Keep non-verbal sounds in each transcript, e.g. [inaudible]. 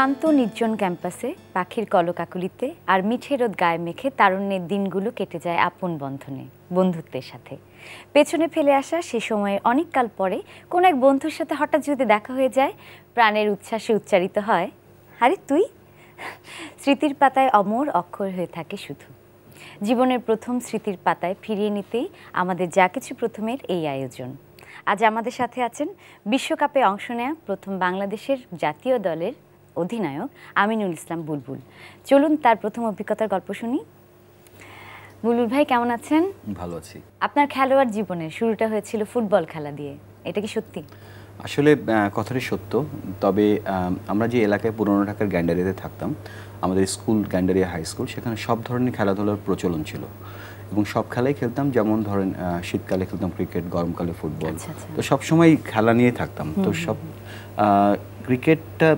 শান্ত নির্জন ক্যাম্পাসে পাখির কলকাকুলিতে আর মিঠে রোদ গায়ে মেখে তারুণ্যের দিনগুলো কেটে যায় আপন বন্ধনে বন্ধুত্বের সাথে পেছনে ফেলে আসা সে সময়ের অনেককাল পরে কোনো এক বন্ধুর সাথে হঠাৎ যদি দেখা হয়ে যায় প্রাণের উচ্ছ্বাসে উচ্চারিত হয় আরে তুই স্মৃতির পাতায় অমর অক্ষর হয়ে থাকে শুধু জীবনের প্রথম স্মৃতির পাতায় ফিরিয়ে নিতেই আমাদের যা কিছু প্রথমের এই আয়োজন আজ আমাদের সাথে আছেন বিশ্বকাপে অংশ নেয়া প্রথম বাংলাদেশের জাতীয় দলের অধিনায়ক আমিনুল ইসলাম বুলবুল চলুন তার প্রথম অভিজ্ঞতার গল্প শুনি বুলবুল ভাই কেমন আছেন ভালো আছি আপনার খেলোয়াড় জীবনে শুরুটা হয়েছিল ফুটবল খেলা দিয়ে এটা কি সত্যি আসলে কথাটি সত্য তবে আমরা যে এলাকায় পুরনো ঢাকার গ্যান্ডারিয়াতে থাকতাম আমাদের স্কুল গ্যান্ডারিয়া হাই স্কুল সেখানে সব ধরনের খেলাধুলার প্রচলন ছিল এবং সব খেলাই খেলতাম যেমন ধরেন শীতকালে খেলতাম ক্রিকেট গরমকালে ফুটবল আচ্ছা, আচ্ছা। তো সবসময় খেলা নিয়ে থাকতাম তো সব ক্রিকেটটা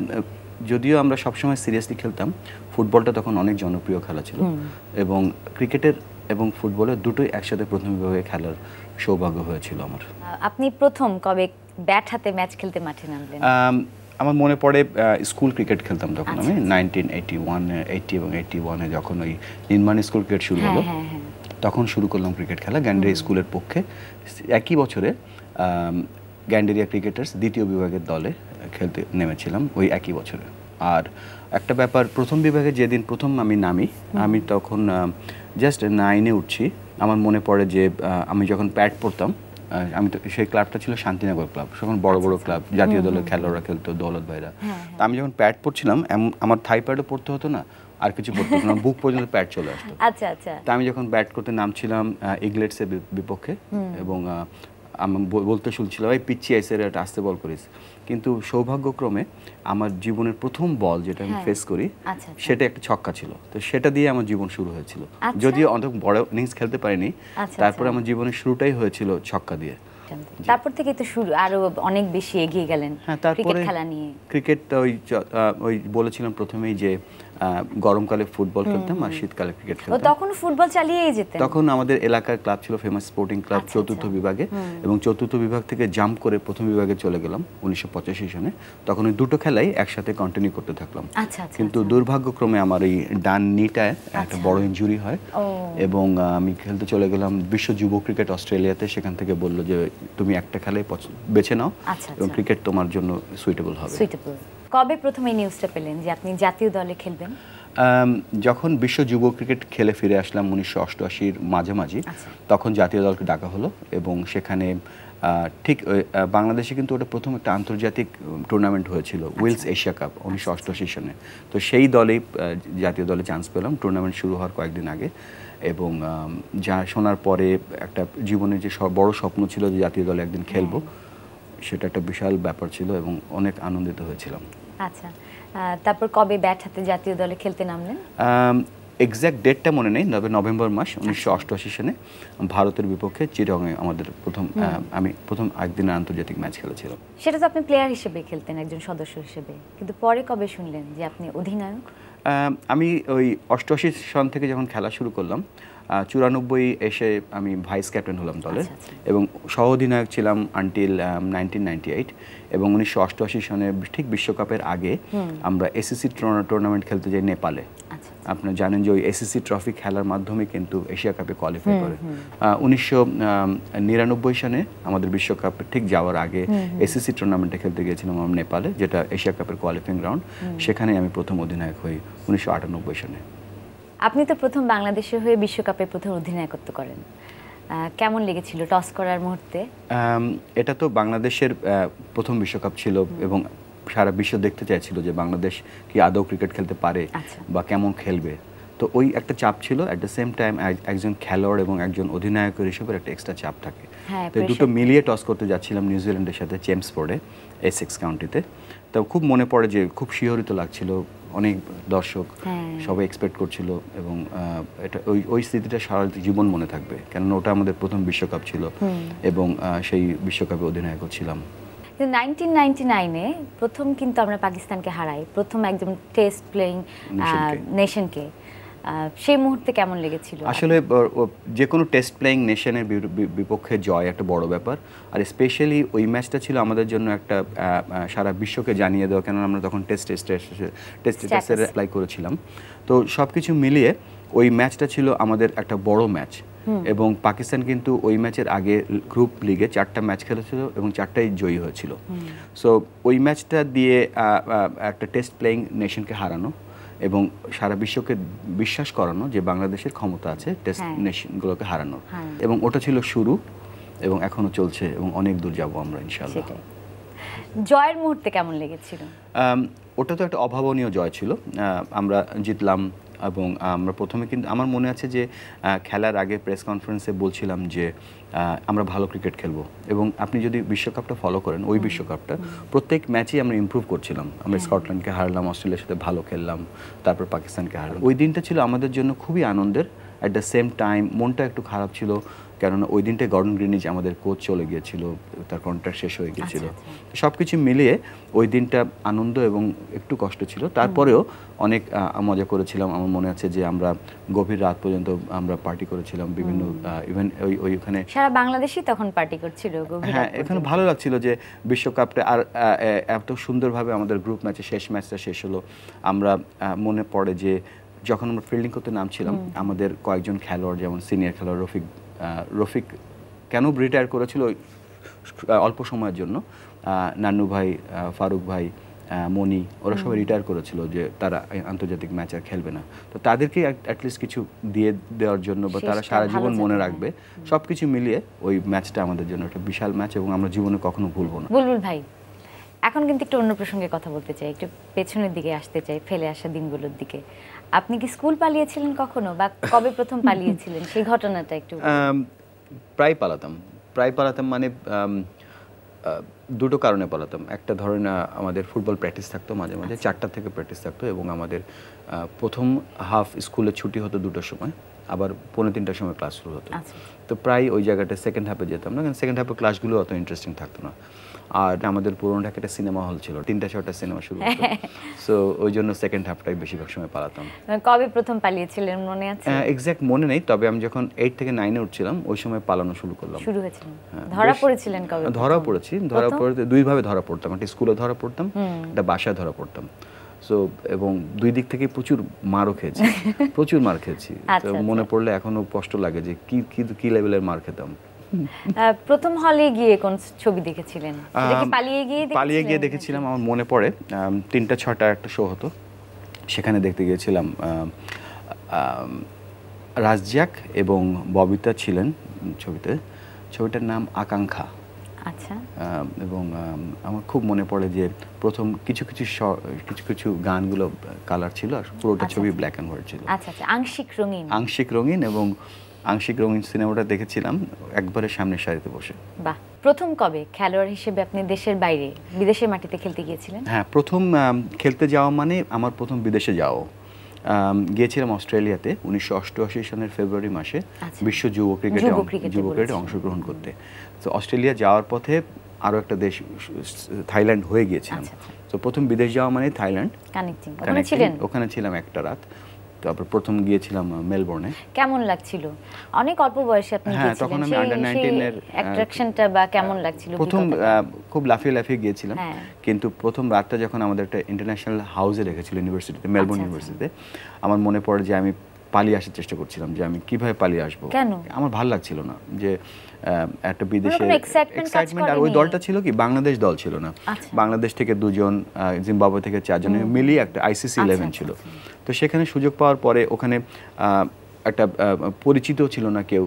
যদিও আমরা সবসময় সিরিয়াসলি খেলতাম ফুটবলটা তখন অনেক জনপ্রিয় খেলা ছিল এবং ক্রিকেটের এবং ফুটবলের দুটোই একসাথে প্রথম বিভাগে খেলার সৌভাগ্য হয়েছিল আমার আপনি প্রথম কবে ব্যাট হাতে ম্যাচ খেলতে মাঠে নামলেন আমার মনে পড়ে স্কুল ক্রিকেট খেলতাম তখন আমি নাইনটিন এইটি ওয়ান এইটি এবং এইটি ওয়ানে যখন ওই নির্মাণ স্কুল ক্রিকেট শুরু হলো হ্যাঁ, হ্যাঁ, হ্যাঁ। তখন শুরু করলাম ক্রিকেট খেলা গ্যান্ডেরিয়া স্কুলের পক্ষে একই বছরে গ্যান্ডেরিয়া ক্রিকেটার্স দ্বিতীয় বিভাগের দলে খেলতে নেমেছিলাম ওই একই বছরে আর একটা ব্যাপার প্রথম বিভাগে যেদিন প্রথম আমি নামি আমি তখন জাস্ট নাইনে উঠছি আমার মনে পড়ে যে আমি যখন প্যাড পড়তাম আমি তো সেই ক্লাবটা ছিল শান্তিনগর ক্লাব সেখানে বড় বড় ক্লাব আচ্ছা, জাতীয় দলের খেলোয়াড়রা খেলতো দৌলত ভাইরা হ্যাঁ, হ্যাঁ। তা আমি যখন প্যাড পড়ছিলাম আমার থাই প্যাডও পড়তে হতো না আর কিছু পড়তে হতো না বুক পর্যন্ত প্যাড চলে আসতো আচ্ছা আচ্ছা তা আমি যখন ব্যাট করতে নামছিলাম ইংল্যান্ডসের বিপক্ষে এবং বলতে শুনছিল ভাই পিচ্ছি আইসের একটা আসতে বল করিস কিন্তু সৌভাগ্যক্রমে আমার জীবনের প্রথম বল যেটা আমি ফেস হ্যাঁ। করি আচ্ছা, আচ্ছা। সেটা একটা ছক্কা ছিল তো সেটা দিয়ে আমার জীবন শুরু হয়েছিল আচ্ছা। যদিও অনেক বড় ইনিংস খেলতে পারিনি তারপরে আমার জীবনের শুরুটাই হয়েছিল ছক্কা দিয়ে তারপর থেকে তো শুরু আরো অনেক বেশি এগিয়ে গেলেন ক্রিকেট হ্যাঁ, খেলা নিয়ে ক্রিকেট ওই ওই বলেছিলাম প্রথমেই যে গরমকালে ফুটবল খেলতাম আর শীতকালে ক্রিকেট খেলতাম তখন ফুটবল চালিয়েই যেতেন তখন আমাদের এলাকার ক্লাব ছিল ফেমাস স্পোর্টিং ক্লাব চতুর্থ আচ্ছা। বিভাগে এবং চতুর্থ বিভাগ থেকে জাম্প করে প্রথম বিভাগে চলে গেলাম উনিশশো সনে তখন ওই দুটো খেলাই একসাথে কন্টিনিউ করতে থাকলাম আচ্ছা, আচ্ছা, কিন্তু দুর্ভাগ্যক্রমে আমার এই ডান নিটায় একটা বড় ইঞ্জুরি হয় এবং আমি খেলতে চলে গেলাম বিশ্ব যুব ক্রিকেট অস্ট্রেলিয়াতে সেখান থেকে বললো যে তুমি একটা খেলাই বেছে নাও এবং ক্রিকেট তোমার জন্য সুইটেবল হবে সুইটেবল কবে প্রথমে নিউজটা পেলেন যে আপনি জাতীয় দলে খেলবেন যখন বিশ্ব যুব ক্রিকেট খেলে ফিরে আসলাম উনিশশো অষ্টআশির মাঝামাঝি আচ্ছা। তখন জাতীয় দলকে ডাকা হলো এবং সেখানে ঠিক বাংলাদেশে কিন্তু ওটা প্রথম একটা আন্তর্জাতিক টুর্নামেন্ট হয়েছিল উইলস এশিয়া কাপ উনিশশো আচ্ছা। অষ্টআশি সনে তো সেই দলেই জাতীয় দলে চান্স পেলাম টুর্নামেন্ট শুরু হওয়ার কয়েকদিন আগে এবং যা শোনার পরে একটা জীবনের যে বড় স্বপ্ন ছিল যে জাতীয় দলে একদিন খেলবো হ্যাঁ। সেটা একটা বিশাল ব্যাপার ছিল এবং অনেক আনন্দিত হয়েছিলাম আচ্ছা তারপর কবে ব্যাট হাতে জাতীয় দলে খেলতে নামলেন এক্স্যাক্ট ডেটটা মনে নেই তবে নভেম্বর মাস আচ্ছা। উনিশশো অষ্টআশি সালে ভারতের বিপক্ষে চিরঙে আমাদের প্রথম আমি প্রথম একদিন আন্তর্জাতিক ম্যাচ খেলেছিলাম সেটা তো আপনি প্লেয়ার হিসেবে খেলতেন একজন সদস্য হিসেবে কিন্তু পরে কবে শুনলেন যে আপনি অধিনায়ক আমি ওই অষ্টআশি সন থেকে যখন খেলা শুরু করলাম চুরানব্বই এসে আমি ভাইস ক্যাপ্টেন হলাম দলের আচ্ছা, আচ্ছা। এবং সহ অধিনায়ক ছিলাম আনটিল নাইনটিন এইট এবং উনিশশো অষ্টআশি সনে ঠিক বিশ্বকাপের আগে আমরা এসিসি টুর্নামেন্ট খেলতে যাই নেপালে আচ্ছা, আপনারা জানেন যে ওই এসিসি ট্রফি খেলার মাধ্যমে কিন্তু এশিয়া কাপে কোয়ালিফাই করে উনিশশো নিরানব্বই সনে আমাদের বিশ্বকাপ ঠিক যাওয়ার আগে এসিসি টুর্নামেন্টে খেলতে গিয়েছিলাম আমরা নেপালে যেটা এশিয়া কাপের কোয়ালিফাইং রাউন্ড সেখানে আমি প্রথম অধিনায়ক হই উনিশশো আটানব্বই সনে আপনি তো প্রথম বাংলাদেশের হয়ে বিশ্বকাপে প্রথম অধিনায়কত্ব করেন কেমন লেগেছিল টস করার মুহূর্তে এটা তো বাংলাদেশের প্রথম বিশ্বকাপ ছিল এবং সারা বিশ্ব দেখতে চাইছিল যে বাংলাদেশ কি আদৌ ক্রিকেট খেলতে পারে আচ্ছা। বা কেমন খেলবে তো ওই একটা চাপ ছিল অ্যাট দ্য সেম টাইম একজন খেলোয়াড় এবং একজন অধিনায়কের হিসেবে একটা এক্সট্রা চাপ থাকে হ্যাঁ, তো দুটো মিলিয়ে টস করতে যাচ্ছিলাম নিউজিল্যান্ডের সাথে চেমসফোর্ডে এসেক্স কাউন্টিতে তো খুব মনে পড়ে যে খুব শিহরিত লাগছিল অনেক দর্শক হ্যাঁ। সবাই এক্সপেক্ট করছিল এবং এটা ওই ওই স্মৃতিটা সারা জীবন মনে থাকবে কেননা ওটা আমাদের প্রথম বিশ্বকাপ ছিল এবং সেই বিশ্বকাপে অধিনায়ক ছিলাম নাইনটিন নাইনটি এ প্রথম কিন্তু আমরা পাকিস্তানকে হারাই প্রথম একদম টেস্ট প্লেইং নেশনকে সেই মুহূর্তে কেমন লেগেছিল আসলে যে কোনো টেস্ট প্লেয়িং নেশনের বিপক্ষে জয় একটা বড় ব্যাপার আর স্পেশালি ওই ম্যাচটা ছিল আমাদের জন্য একটা সারা বিশ্বকে জানিয়ে দেওয়া কেননা আমরা তখন টেস্ট টেস্ট টেস্টের অ্যাপ্লাই করেছিলাম তো সব কিছু মিলিয়ে ওই ম্যাচটা ছিল আমাদের একটা বড় ম্যাচ এবং পাকিস্তান কিন্তু ওই ম্যাচের আগে গ্রুপ লিগে চারটা ম্যাচ খেলেছিল এবং চারটাই জয়ী হয়েছিল সো ওই ম্যাচটা দিয়ে একটা টেস্ট প্লেয়িং নেশনকে হারানো এবং সারা বিশ্বকে বিশ্বাস করানো যে বাংলাদেশের ক্ষমতা আছে টেস্ট নেশনগুলোকে হারানোর এবং ওটা ছিল শুরু এবং এখনও চলছে এবং অনেক দূর যাব আমরা ইনশাআল্লাহ জয়ের মুহূর্তে কেমন লেগেছিল ওটা তো একটা অভাবনীয় জয় ছিল আমরা জিতলাম এবং আমরা প্রথমে কিন্তু আমার মনে আছে যে খেলার আগে প্রেস কনফারেন্সে বলছিলাম যে আমরা ভালো ক্রিকেট খেলবো এবং আপনি যদি বিশ্বকাপটা ফলো করেন ওই বিশ্বকাপটা প্রত্যেক ম্যাচেই আমরা ইম্প্রুভ করছিলাম আমরা স্কটল্যান্ডকে হারলাম অস্ট্রেলিয়ার সাথে ভালো খেললাম তারপর পাকিস্তানকে হারলাম ওই দিনটা ছিল আমাদের জন্য খুবই আনন্দের অ্যাট দ্য সেম টাইম মনটা একটু খারাপ ছিল কেননা ওই দিনটা গর্ডন গ্রিনিজ আমাদের কোচ চলে গিয়েছিল তার কন্ট্রাক্ট শেষ হয়ে গিয়েছিল আচ্ছা, আচ্ছা। সব কিছু মিলিয়ে ওই দিনটা আনন্দ এবং একটু কষ্ট ছিল তারপরেও অনেক মজা করেছিলাম আমার মনে আছে যে আমরা গভীর রাত পর্যন্ত আমরা পার্টি করেছিলাম বিভিন্ন ইভেন ওই ওইখানে সারা বাংলাদেশই তখন পার্টি করছিল হ্যাঁ এখানে ভালো লাগছিল যে বিশ্বকাপটা আর এত সুন্দরভাবে আমাদের গ্রুপ ম্যাচে শেষ ম্যাচটা শেষ হলো আমরা মনে পড়ে যে যখন আমরা ফিল্ডিং করতে নামছিলাম আমাদের কয়েকজন খেলোয়াড় যেমন সিনিয়র খেলোয়াড় রফিক রফিক কেন রিটায়ার করেছিল অল্প সময়ের জন্য নান্নু ভাই ফারুক ভাই মনি ওরা সবাই রিটায়ার করেছিল যে তারা আন্তর্জাতিক ম্যাচ আর খেলবে না তো তাদেরকে অ্যাটলিস্ট কিছু দিয়ে দেওয়ার জন্য বা তারা সারা জীবন মনে রাখবে সব কিছু মিলিয়ে ওই ম্যাচটা আমাদের জন্য একটা বিশাল ম্যাচ এবং আমরা জীবনে কখনো ভুলবো না বুলবুল ভাই এখন কিন্তু একটু অন্য প্রসঙ্গে কথা বলতে চাই একটু পেছনের দিকে আসতে চাই ফেলে আসা দিনগুলোর দিকে আপনি কি স্কুল পালিয়েছিলেন কখনো বা কবে প্রথম পালিয়েছিলেন সেই ঘটনাটা একটু প্রায় পালাতাম প্রায় পালাতাম মানে দুটো কারণে পালাতাম একটা ধরেন আমাদের ফুটবল প্র্যাকটিস থাকতো মাঝে মাঝে আচ্ছা। চারটা থেকে প্র্যাকটিস থাকতো এবং আমাদের প্রথম হাফ স্কুলে ছুটি হতো দুটোর সময় আবার পনেরো তিনটার সময় ক্লাস শুরু হতো আচ্ছা। তো প্রায় ওই জায়গাটা সেকেন্ড হাফে যেতাম না কারণ সেকেন্ড হাফে ক্লাসগুলো অত ইন্টারেস্টিং থাকতো না আর আমাদের পুরোনো ঢাকা একটা সিনেমা হল ছিল তিনটা চারটা সিনেমা শুরু সো [laughs] ওই জন্য সেকেন্ড হাফটাই বেশিরভাগ সময় পালাতাম মানে কবে প্রথম পালিয়েছিলেন মনে আছে এক্স্যাক্ট মনে নেই তবে আমি যখন এইট থেকে নাইনে উঠছিলাম ওই সময় পালানো শুরু করলাম শুরু হয়েছিল হ্যাঁ, ধরা পড়েছিলেন কবে ধরা পড়েছি ধরা পড়তে দুইভাবে ধরা পড়তাম একটা স্কুলে ধরা পড়তাম একটা বাসায় ধরা পড়তাম সো এবং দুই দিক থেকে প্রচুর মারও খেয়েছি [laughs] প্রচুর মার খেয়েছি আচ্ছা, মনে আচ্ছা। পড়লে এখনো কষ্ট লাগে যে কি কি লেভেলের মার খেতাম প্রথম হলে গিয়ে কোন ছবি দেখেছিলেন পালিয়ে গিয়ে পালিয়ে গিয়ে দেখেছিলাম আমার মনে পড়ে তিনটা ছটা একটা শো হতো সেখানে দেখতে গিয়েছিলাম রাজজাক এবং ববিতা ছিলেন ছবিতে ছবিটার নাম আকাঙ্ক্ষা আচ্ছা এবং আমার খুব মনে পড়ে যে প্রথম কিছু কিছু কিছু কিছু গানগুলো কালার ছিল আর পুরোটা আচ্ছা, ছবি ব্ল্যাক অ্যান্ড হোয়াইট ছিল আচ্ছা আচ্ছা আংশিক রঙিন আংশিক রঙিন এবং আংশিক রঙিন সিনেমাটা দেখেছিলাম একবারে সামনে সারিতে বসে বাহ প্রথম কবে খেলোয়াড় হিসেবে আপনি দেশের বাইরে বিদেশের মাটিতে খেলতে গিয়েছিলেন হ্যাঁ প্রথম খেলতে যাওয়া মানে আমার প্রথম বিদেশে যাওয়া গিয়েছিলাম অস্ট্রেলিয়াতে উনিশশো অষ্টআশি সালের ফেব্রুয়ারি মাসে আচ্ছা। বিশ্ব যুব ক্রিকেটে যুব ক্রিকেটে অংশগ্রহণ করতে তো অস্ট্রেলিয়া যাওয়ার পথে আরও একটা দেশ থাইল্যান্ড হয়ে গিয়েছিলাম আচ্ছা, আচ্ছা। তো প্রথম বিদেশ যাওয়া মানে থাইল্যান্ড ওখানে ছিলাম একটা রাত তারপর প্রথম গিয়েছিলাম মেলবোর্নে কেমন লাগছিল অনেক অল্প বয়সে আপনি হ্যাঁ তখন আমি আন্ডার 19 এর অ্যাট্রাকশনটা বা কেমন হ্যাঁ, লাগছিল প্রথম খুব লাফিয়ে লাফিয়ে গিয়েছিলাম হ্যাঁ। কিন্তু প্রথম রাতটা যখন আমাদের একটা ইন্টারন্যাশনাল হাউসে রেখেছিল ইউনিভার্সিটিতে মেলবোর্ন ইউনিভার্সিটিতে আমার মনে পড়ে যে আমি পালিয়ে আসার চেষ্টা করছিলাম যে আমি কিভাবে পালিয়ে আসবো আমার ভালো লাগছিল না যে একটা বিদেশে এক্সাইটমেন্ট আর ওই দলটা ছিল কি বাংলাদেশ দল ছিল না আচ্ছা। বাংলাদেশ থেকে দুজন জিম্বাবুয়ে থেকে চারজন মিলিয়ে একটা আইসিসি আচ্ছা, ইলেভেন আচ্ছা, ছিল তো সেখানে সুযোগ পাওয়ার পরে ওখানে একটা পরিচিত ছিল না কেউ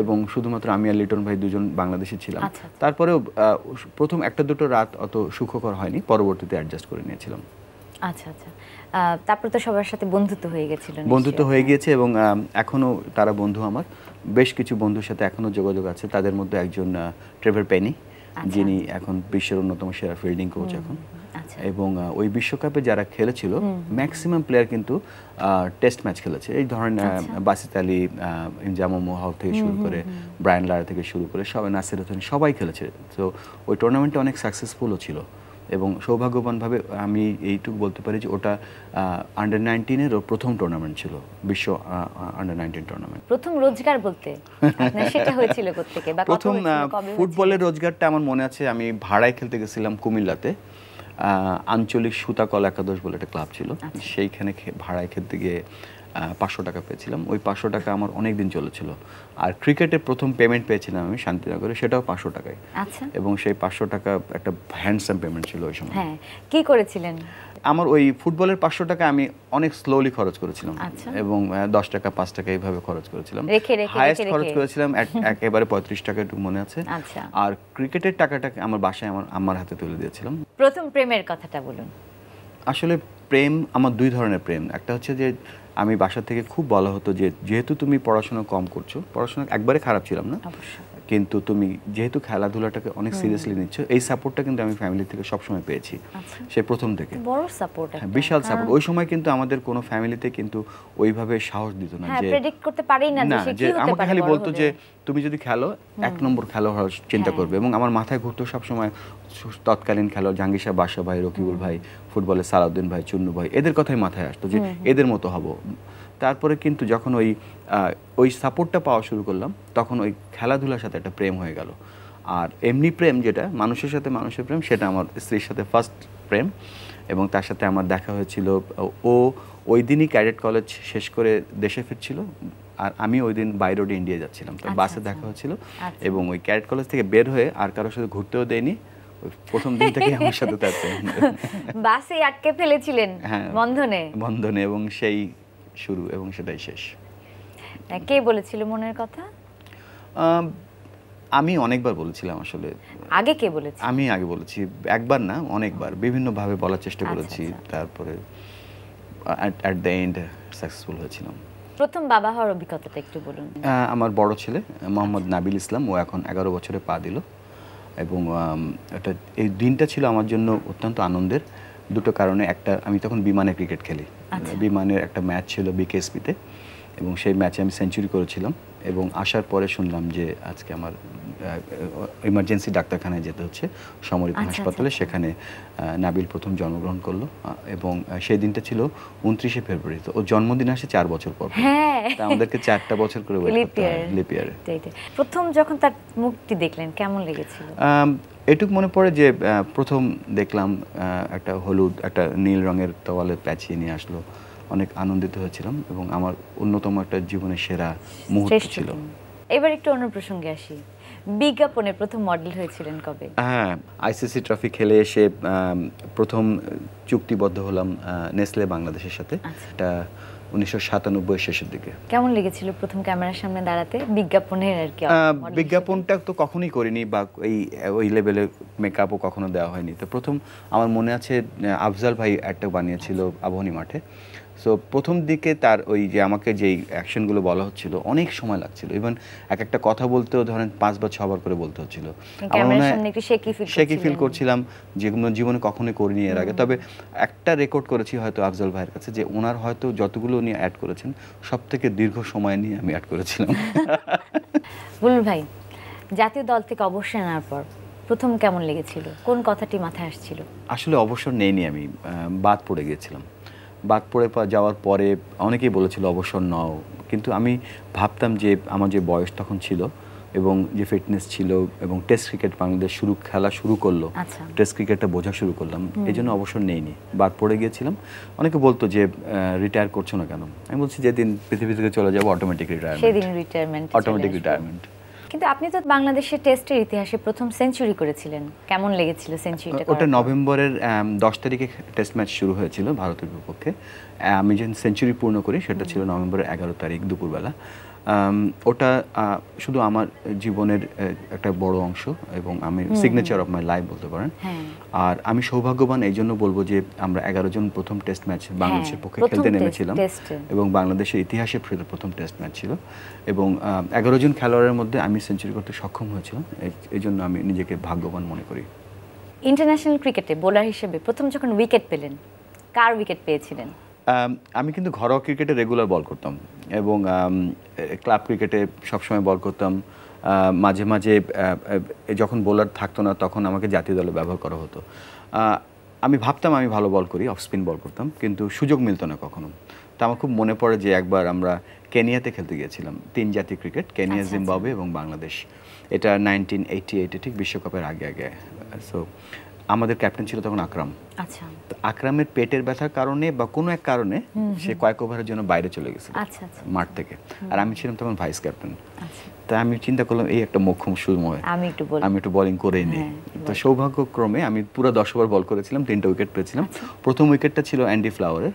এবং শুধুমাত্র আমি আর লিটন ভাই দুজন বাংলাদেশে ছিলাম তারপরেও প্রথম একটা দুটো রাত অত সুখকর হয়নি পরবর্তীতে অ্যাডজাস্ট করে নিয়েছিলাম আচ্ছা আচ্ছা তারপর তো সবার সাথে বন্ধুত্ব হয়ে গেছিল বন্ধুত্ব হয়ে গিয়েছে এবং এখনও তারা বন্ধু আমার বেশ কিছু বন্ধুর সাথে এখনও যোগাযোগ আছে তাদের মধ্যে একজন ট্রেভেল আচ্ছা। পেনি যিনি এখন বিশ্বের অন্যতম সেরা ফিল্ডিং কোচ এখন আচ্ছা। এবং ওই বিশ্বকাপে যারা খেলেছিল ম্যাক্সিমাম প্লেয়ার কিন্তু টেস্ট ম্যাচ খেলেছে এই ধরনের আচ্ছা। বাসিত আলী ইনজামা মোহাউ থেকে শুরু করে ব্রায়ান লারা থেকে শুরু করে সবাই নাসির হোসেন সবাই খেলেছে তো ওই টুর্নামেন্টটা অনেক সাকসেসফুলও ছিল এবং সৌভাগ্যবানভাবে আমি এইটুকু বলতে পারি যে ওটা আন্ডার নাইনটিনেরও প্রথম টুর্নামেন্ট ছিল বিশ্ব আন্ডার নাইনটিন টুর্নামেন্ট প্রথম রোজগার বলতে সেটা হয়েছিল কোথেকে প্রথম ফুটবলের রোজগারটা আমার মনে আছে আমি ভাড়ায় খেলতে গেছিলাম কুমিল্লাতে আঞ্চলিক সুতাকল একাদশ বলে একটা ক্লাব ছিল আচ্ছা। সেইখানে ভাড়ায় খেলতে গিয়ে পাঁচশো টাকা পেয়েছিলাম ওই পাঁচশো টাকা আমার অনেক দিন চলেছিল আর ক্রিকেটের প্রথম পেমেন্ট পেয়েছিলাম আমি শান্তিনগরে সেটাও পাঁচশো টাকায় আচ্ছা। এবং সেই পাঁচশো টাকা একটা হ্যান্ডসাম পেমেন্ট ছিল ওই সময় হ্যাঁ, কি করেছিলেন আমার ওই ফুটবলের পাঁচশো টাকা আমি অনেক স্লোলি খরচ করেছিলাম আচ্ছা। এবং দশ টাকা পাঁচ টাকা এইভাবে খরচ করেছিলাম হায়েস্ট খরচ করেছিলাম [laughs] একেবারে পঁয়ত্রিশ টাকা একটু মনে আছে আচ্ছা। আর ক্রিকেটের টাকাটা আমার বাসায় আমার আমার হাতে তুলে দিয়েছিলাম প্রথম প্রেমের কথাটা বলুন আসলে প্রেম আমার দুই ধরনের প্রেম একটা হচ্ছে যে আমি বাসা থেকে খুব বলা হতো যে যেহেতু তুমি পড়াশোনা কম করছো পড়াশোনা একবারে খারাপ ছিলাম না কিন্তু তুমি যেহেতু খেলাধুলাটাকে অনেক সিরিয়াসলি নিচ্ছ এই সাপোর্টটা কিন্তু আমি ফ্যামিলি থেকে সবসময় পেয়েছি আচ্ছা। সে প্রথম থেকে বড় সাপোর্ট হ্যাঁ বিশাল সাপোর্ট হ্যাঁ। ওই সময় কিন্তু আমাদের কোনো ফ্যামিলিতে কিন্তু ওইভাবে সাহস দিত না হ্যাঁ, যে প্রেডিক্ট করতে পারি না যে আমাকে খালি বলতো যে তুমি যদি খেলো এক নম্বর খেলোয়াড় চিন্তা হ্যাঁ। করবে এবং আমার মাথায় ঘুরতো সবসময় তৎকালীন খেলোয়াড় জাহাঙ্গীর বাসা ভাই রকিবুল ভাই ফুটবলে সালাউদ্দিন ভাই চুন্নু ভাই এদের কথাই মাথায় আসতো যে এদের মতো হবো তারপরে কিন্তু যখন ওই ওই সাপোর্টটা পাওয়া শুরু করলাম তখন ওই খেলাধুলার সাথে একটা প্রেম হয়ে গেল আর এমনি প্রেম যেটা মানুষের সাথে মানুষের প্রেম সেটা আমার স্ত্রীর সাথে ফার্স্ট প্রেম এবং তার সাথে আমার দেখা হয়েছিল ও ওই দিনই ক্যাডেট কলেজ শেষ করে দেশে ফিরছিল আর আমি ওই দিন বাই রোডে ইন্ডিয়া যাচ্ছিলাম তো আচ্ছা, বাসে আচ্ছা। দেখা হয়েছিল আচ্ছা। এবং ওই ক্যাডেট কলেজ থেকে বের হয়ে আর কারোর সাথে ঘুরতেও দেয়নি প্রথম দিন থেকে আমার সাথে তার বাসে আটকে ফেলেছিলেন হ্যাঁ। বন্ধনে বন্ধনে এবং সেই শুরু এবং সেটাই শেষ কে বলেছিল মনের কথা আমি অনেকবার বলেছিলাম আসলে আগে কে বলেছে আমি আগে বলেছি একবার না অনেকবার বিভিন্নভাবে বলার চেষ্টা আচ্ছা, করেছি আচ্ছা। তারপরে অ্যাট দ্য এন্ড সাকসেসফুল হয়েছিলাম প্রথম বাবা হওয়ার অভিজ্ঞতাটা একটু বলুন আমার বড় ছেলে মোহাম্মদ নাবিল ইসলাম ও এখন এগারো বছরে পা দিল এবং এটা এই দিনটা ছিল আমার জন্য অত্যন্ত আনন্দের দুটো কারণে একটা আমি তখন বিমানে ক্রিকেট খেলি বিমানের আচ্ছা। একটা ম্যাচ ছিল বিকেএসপিতে এবং সেই ম্যাচে আমি সেঞ্চুরি করেছিলাম এবং আসার পরে শুনলাম যে আজকে আমার ইমার্জেন্সি ডাক্তারখানায় যেতে হচ্ছে সামরিক আচ্ছা, হাসপাতালে আচ্ছা। সেখানে নাবিল প্রথম জন্মগ্রহণ করলো এবং সেই দিনটা ছিল উনত্রিশে ফেব্রুয়ারি তো ওর জন্মদিন আসে চার বছর পর হ্যাঁ। তা আমাদেরকে চারটা বছর করে লিপিয়ারে [laughs] প্রথম যখন তার মুক্তি দেখলেন কেমন লেগেছিল এটুক মনে পড়ে যে প্রথম দেখলাম একটা হলুদ একটা নীল রঙের তোয়ালে প্যাচিয়ে নিয়ে আসলো অনেক আনন্দিত হয়েছিলাম এবং আমার অন্যতম একটা জীবনের সেরা মুহূর্ত ছিল এবার একটু অন্য প্রসঙ্গে আসি বিজ্ঞাপনে প্রথম মডেল হয়েছিলেন কবে হ্যাঁ আইসিসি ট্রফি খেলে এসে প্রথম চুক্তিবদ্ধ হলাম নেসলে বাংলাদেশের সাথে আচ্ছা। একটা উনিশশো শেষের দিকে কেমন লেগেছিল প্রথম ক্যামেরার সামনে দাঁড়াতে বিজ্ঞাপনের আর কি বিজ্ঞাপনটা তো কখনোই করিনি বা এই ওই লেভেলে মেকআপও কখনো দেওয়া হয়নি তো প্রথম আমার মনে আছে আফজাল ভাই একটা বানিয়েছিল আবহনী মাঠে সো প্রথম দিকে তার ওই যে আমাকে যেই অ্যাকশনগুলো বলা হচ্ছিল অনেক সময় লাগছিল ইভেন এক একটা কথা বলতেও ধরেন পাঁচ বা ছবার করে বলতে হচ্ছিল আমার মনে ফিল করছিলাম যেগুলো জীবনে কখনোই করিনি এর আগে তবে একটা রেকর্ড করেছি হয়তো আফজল ভাইয়ের কাছে যে ওনার হয়তো যতগুলো উনি অ্যাড করেছেন সব থেকে দীর্ঘ সময় নিয়ে আমি অ্যাড করেছিলাম [laughs] ভাই জাতীয় দল থেকে অবসর নেওয়ার পর প্রথম কেমন লেগেছিল কোন কথাটি মাথায় আসছিল আসলে অবসর নেইনি আমি বাদ পড়ে গিয়েছিলাম বাদ পড়ে যাওয়ার পরে অনেকেই বলেছিল অবসর নাও কিন্তু আমি ভাবতাম যে আমার যে বয়স তখন ছিল এবং যে ফিটনেস ছিল এবং টেস্ট ক্রিকেট বাংলাদেশ শুরু খেলা শুরু করলো টেস্ট আচ্ছা। ক্রিকেটটা বোঝা শুরু করলাম এই জন্য অবসর নেইনি বাদ পড়ে গিয়েছিলাম অনেকে বলতো যে রিটায়ার করছো না কেন আমি বলছি যেদিন পৃথিবী থেকে চলে যাবো অটোমেটিক রিটায়ারমেন্ট অটোমেটিক রিটায়ারমেন্ট কিন্তু আপনি তো বাংলাদেশের টেস্টের ইতিহাসে প্রথম সেঞ্চুরি করেছিলেন কেমন লেগেছিল সেঞ্চুরিটা ওটা নভেম্বরের দশ তারিখে টেস্ট ম্যাচ শুরু হয়েছিল ভারতের বিপক্ষে আমি যখন সেঞ্চুরি পূর্ণ করি সেটা ছিল নভেম্বরের এগারো তারিখ দুপুরবেলা ওটা শুধু আমার জীবনের একটা বড় অংশ এবং আমি সিগনেচার অফ মাই লাইফ বলতে পারেন হ্যাঁ। আর আমি সৌভাগ্যবান এই জন্য বলবো যে আমরা এগারো জন প্রথম টেস্ট ম্যাচ বাংলাদেশের পক্ষে খেলতে নেমেছিলাম এবং বাংলাদেশের ইতিহাসে প্রথম টেস্ট ম্যাচ ছিল এবং এগারো জন খেলোয়াড়ের মধ্যে আমি সেঞ্চুরি করতে সক্ষম হয়েছিলাম এই জন্য আমি নিজেকে ভাগ্যবান মনে করি ইন্টারন্যাশনাল ক্রিকেটে বোলার হিসেবে প্রথম যখন উইকেট পেলেন কার উইকেট পেয়েছিলেন আমি কিন্তু ঘরোয়া ক্রিকেটে রেগুলার বল করতাম এবং ক্লাব ক্রিকেটে সবসময় বল করতাম মাঝে মাঝে যখন বোলার থাকতো না তখন আমাকে জাতীয় দলে ব্যবহার করা হতো আমি ভাবতাম আমি ভালো বল করি অফ স্পিন বল করতাম কিন্তু সুযোগ মিলতো না কখনো তা আমার খুব মনে পড়ে যে একবার আমরা কেনিয়াতে খেলতে গিয়েছিলাম তিন জাতি ক্রিকেট কেনিয়া আচ্ছা, আচ্ছা। জিম্বাবে এবং বাংলাদেশ এটা নাইনটিন এইটি এইটে ঠিক বিশ্বকাপের আগে আগে সো আমাদের ক্যাপ্টেন ছিল তখন আকরাম আচ্ছা আকরামের পেটের ব্যথার কারণে বা কোনো এক কারণে সে কয়েক ওভারের জন্য বাইরে চলে গেছে আচ্ছা, আচ্ছা। মাঠ থেকে আর আমি ছিলাম তখন ভাইস ক্যাপ্টেন আচ্ছা। তা আমি চিন্তা করলাম এই একটা মোক্ষম সময় আমি একটু আমি একটু বোলিং করে নিই হ্যাঁ, তো সৌভাগ্যক্রমে আমি পুরো দশ ওভার বল করেছিলাম তিনটা উইকেট পেয়েছিলাম প্রথম উইকেটটা ছিল অ্যান্ডি ফ্লাওয়ারের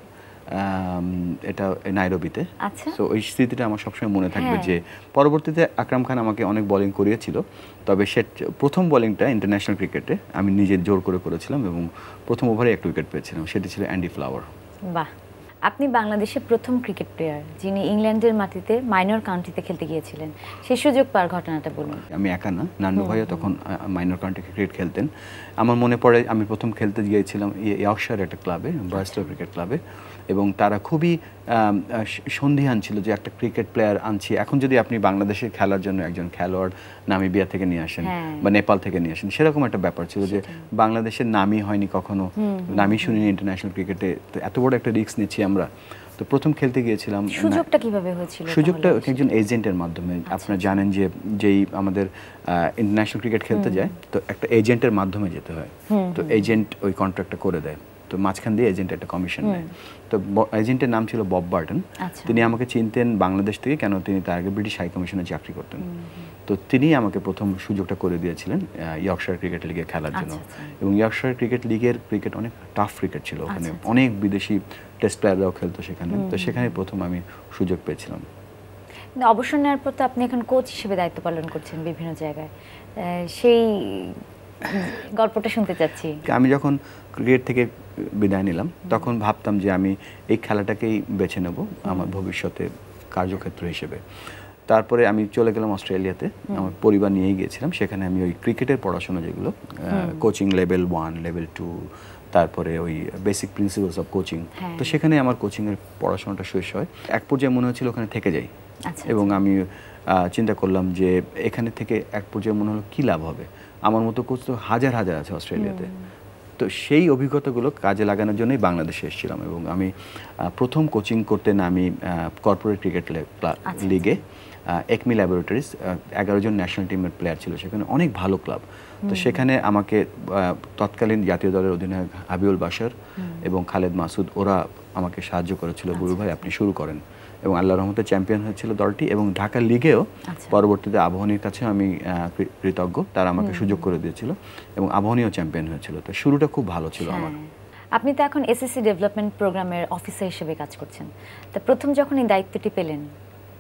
এটা নাইরোবিতে সো আচ্ছা। ওই স্মৃতিটা আমার সবসময় মনে থাকবে হ্যাঁ। যে পরবর্তীতে আকরাম খান আমাকে অনেক বলিং করিয়েছিল তবে সে প্রথম বলিংটা ইন্টারন্যাশনাল ক্রিকেটে আমি নিজে জোর করে করেছিলাম এবং প্রথম ওভারে একটা উইকেট পেয়েছিলাম সেটি ছিল অ্যান্ডি ফ্লাওয়ার বাহ আপনি বাংলাদেশের প্রথম ক্রিকেট প্লেয়ার যিনি ইংল্যান্ডের মাটিতে মাইনর কাউন্টিতে খেলতে গিয়েছিলেন সেই সুযোগ পাওয়ার ঘটনাটা বলুন আমি একা না নান্নু ভাইও তখন মাইনর কাউন্টি ক্রিকেট খেলতেন আমার মনে পড়ে আমি প্রথম খেলতে গিয়েছিলাম ইয়র্কশায়ার একটা ক্লাবে ব্রাইস্টার ক্রিকেট ক্লাবে এবং তারা খুবই সন্ধিহান ছিল যে একটা ক্রিকেট প্লেয়ার আনছি এখন যদি আপনি বাংলাদেশের খেলার জন্য একজন খেলোয়াড় নামিবিয়া থেকে নিয়ে আসেন হ্যাঁ। বা নেপাল থেকে নিয়ে আসেন সেরকম একটা ব্যাপার ছিল যে বাংলাদেশের নামই হয়নি কখনো নামই শুনিনি ইন্টারন্যাশনাল ক্রিকেটে তো এত বড় একটা রিস্ক নিচ্ছি আমরা তো প্রথম খেলতে গিয়েছিলাম সুযোগটা কিভাবে হয়েছিল সুযোগটা একজন এজেন্টের মাধ্যমে আচ্ছা। আপনারা জানেন যে যেই আমাদের ইন্টারন্যাশনাল ক্রিকেট খেলতে যায় তো একটা এজেন্টের মাধ্যমে যেতে হয় তো এজেন্ট ওই কন্ট্রাক্টটা করে দেয় তো মাঝখান দিয়ে এজেন্ট একটা কমিশন নেয় তো এজেন্টের নাম ছিল বব বার্টন আচ্ছা। তিনি আমাকে চিনতেন বাংলাদেশ থেকে কেন তিনি তার আগে ব্রিটিশ হাই কমিশনে চাকরি করতেন তো তিনি আমাকে প্রথম সুযোগটা করে দিয়েছিলেন ইয়র্কশায়ার ক্রিকেট লিগে খেলার আচ্ছা, জন্য আচ্ছা। এবং ইয়র্কশায়ার ক্রিকেট লিগের ক্রিকেট অনেক টাফ ক্রিকেট ছিল ওখানে অনেক বিদেশি টেস্ট প্লেয়াররাও খেলতো সেখানে তো সেখানে প্রথম আমি সুযোগ পেয়েছিলাম অবসর নেওয়ার পর তো আপনি এখন কোচ হিসেবে দায়িত্ব পালন করছেন বিভিন্ন জায়গায় সেই গল্পটা শুনতে চাচ্ছি আমি যখন ক্রিকেট থেকে বিদায় নিলাম তখন ভাবতাম যে আমি এই খেলাটাকেই বেছে নেব আমার ভবিষ্যতে কার্যক্ষেত্র হিসেবে তারপরে আমি চলে গেলাম অস্ট্রেলিয়াতে আমার পরিবার নিয়ে গিয়েছিলাম সেখানে আমি ওই ক্রিকেটের পড়াশোনা যেগুলো coaching level one level two তারপরে ওই বেসিক প্রিন্সিপালস অফ কোচিং তো সেখানে আমার কোচিংয়ের পড়াশোনাটা শেষ হয় এক পর্যায়ে মনে হয়েছিল ওখানে থেকে যাই আচ্ছা, এবং আচ্ছা। আমি চিন্তা করলাম যে এখানে থেকে এক পর্যায়ে মনে হলো কী লাভ হবে আমার মতো কোচ তো হাজার হাজার আছে অস্ট্রেলিয়াতে তো সেই অভিজ্ঞতাগুলো কাজে লাগানোর জন্যই বাংলাদেশে এসেছিলাম এবং আমি প্রথম কোচিং করতে আমি কর্পোরেট ক্রিকেট লিগে একমি ল্যাবরেটরিজ এগারো জন ন্যাশনাল টিমের প্লেয়ার ছিল সেখানে অনেক ভালো ক্লাব তো সেখানে আমাকে তৎকালীন জাতীয় দলের অধিনায়ক হাবিউল বাসার এবং খালেদ মাসুদ ওরা আমাকে সাহায্য করেছিল আচ্ছা, গুরু ভাই আচ্ছা। আপনি শুরু করেন এবং আল্লাহ রহমতে চ্যাম্পিয়ন হয়েছিল দলটি এবং ঢাকা লিগেও আচ্ছা। পরবর্তীতে আবহনীর কাছে আমি কৃতজ্ঞ তারা আমাকে সুযোগ করে দিয়েছিল এবং আবহনীয় চ্যাম্পিয়ন হয়েছিল তো শুরুটা খুব ভালো ছিল হ্যাঁ। আমার আপনি তো এখন এসএসসি ডেভেলপমেন্ট প্রোগ্রামের অফিসার হিসেবে কাজ করছেন তা প্রথম যখন এই দায়িত্বটি পেলেন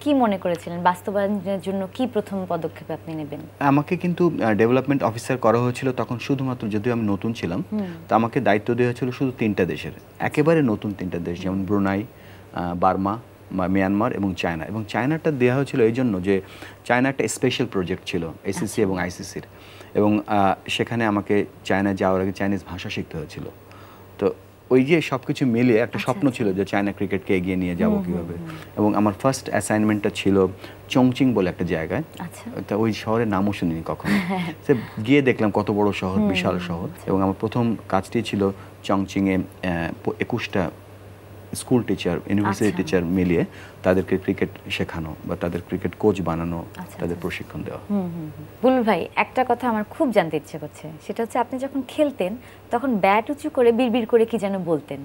কি মনে করেছিলেন বাস্তবায়নের জন্য কি প্রথম পদক্ষেপ আপনি নেবেন আমাকে কিন্তু ডেভেলপমেন্ট অফিসার করা হয়েছিল তখন শুধুমাত্র যদিও আমি নতুন ছিলাম তো আমাকে দায়িত্ব দেওয়া হয়েছিল শুধু তিনটা দেশের একেবারে নতুন তিনটা দেশ যেমন ব্রুনাই বার্মা মিয়ানমার এবং চায়না এবং চায়নাটা দেওয়া হয়েছিল এই জন্য যে চায়না একটা স্পেশাল প্রজেক্ট ছিল এসিসি আচ্ছা। এবং আইসিসির এবং সেখানে আমাকে চায়না যাওয়ার আগে চাইনিজ ভাষা শিখতে হয়েছিল তো ওই যে সব কিছু মিলিয়ে একটা আচ্ছা। স্বপ্ন ছিল যে চায়না ক্রিকেটকে এগিয়ে নিয়ে যাব কীভাবে এবং আমার ফার্স্ট অ্যাসাইনমেন্টটা ছিল চংচিং বলে একটা জায়গায় আচ্ছা। তা ওই শহরের নামও শুনিনি কখনো হ্যাঁ, হ্যাঁ। সে গিয়ে দেখলাম কত বড় শহর বিশাল শহর এবং আমার প্রথম কাজটি ছিল চংচিংয়ে একুশটা স্কুল টিচার ইউনিভার্সিটি টিচার মিলিয়ে তাদেরকে ক্রিকেট শেখানো বা তাদের ক্রিকেট কোচ বানানো আচ্ছা, আচ্ছা। তাদের প্রশিক্ষণ দেওয়া বলুন ভাই একটা কথা আমার খুব জানতে ইচ্ছে করছে সেটা হচ্ছে আপনি যখন খেলতেন তখন ব্যাট উঁচু করে বিড়বিড় করে কি যেন বলতেন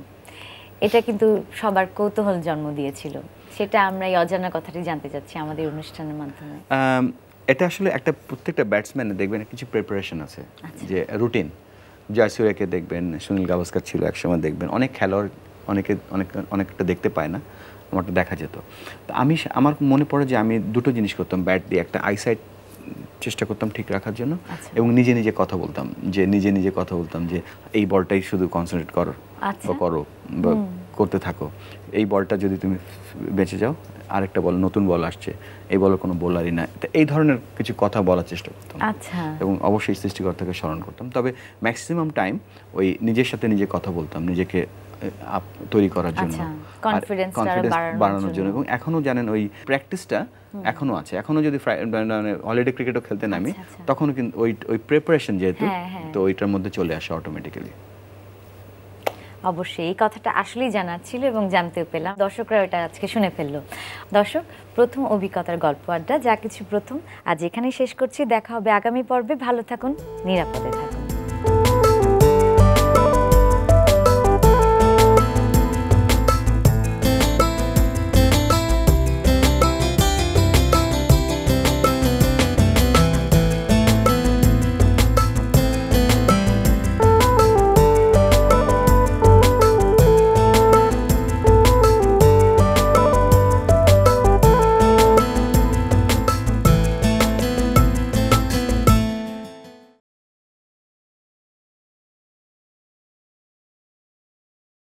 এটা কিন্তু সবার কৌতূহল জন্ম দিয়েছিল সেটা আমরা এই অজানা কথাটি জানতে চাচ্ছি আমাদের অনুষ্ঠানের মাধ্যমে এটা আসলে একটা প্রত্যেকটা ব্যাটসম্যানে দেখবেন কিছু প্রিপারেশন আছে আচ্ছা। যে রুটিন জয়সুরিয়াকে দেখবেন সুনীল গাভাস্কার ছিল একসময় দেখবেন অনেক খেলোয়াড় অনেকে অনেক অনেকটা দেখতে পায় না আমারটা দেখা যেত তো আমি আমার মনে পড়ে যে আমি দুটো জিনিস করতাম ব্যাট দিয়ে একটা আইসাইট চেষ্টা করতাম ঠিক রাখার জন্য আচ্ছা। এবং নিজে নিজে কথা বলতাম যে নিজে নিজে কথা বলতাম যে এই বলটাই শুধু কনসেন্ট্রেট করো আচ্ছা। বা করো বা করতে থাকো এই বলটা যদি তুমি বেঁচে যাও আরেকটা বল নতুন বল আসছে এই বলের কোনো বোলারই না এই ধরনের কিছু কথা বলার চেষ্টা করতাম আচ্ছা। এবং অবশ্যই সৃষ্টিকর্তাকে স্মরণ করতাম তবে ম্যাক্সিমাম টাইম ওই নিজের সাথে নিজে কথা বলতাম নিজেকে তৈরি করার জন্য কনফিডেন্স আচ্ছা, বাড়ানোর জন্য এবং এখনো জানেন ওই প্র্যাকটিসটা এখনো আছে এখনো যদি হলিডে মানে, ক্রিকেটও মানে, খেলতে আচ্ছা, নামি আচ্ছা। তখনও কিন্তু ওই ওই প্রিপারেশন যেহেতু হ্যাঁ, হ্যাঁ। তো ওইটার মধ্যে চলে আসে অটোমেটিক্যালি অবশ্যই এই কথাটা আসলেই জানার ছিল এবং জানতেও পেলাম দর্শকরা ওটা আজকে শুনে ফেলল দর্শক প্রথম অভিজ্ঞতার গল্প আড্ডা যা কিছু প্রথম আজ এখানেই শেষ করছি দেখা হবে আগামী পর্বে ভালো থাকুন নিরাপদে থাকুন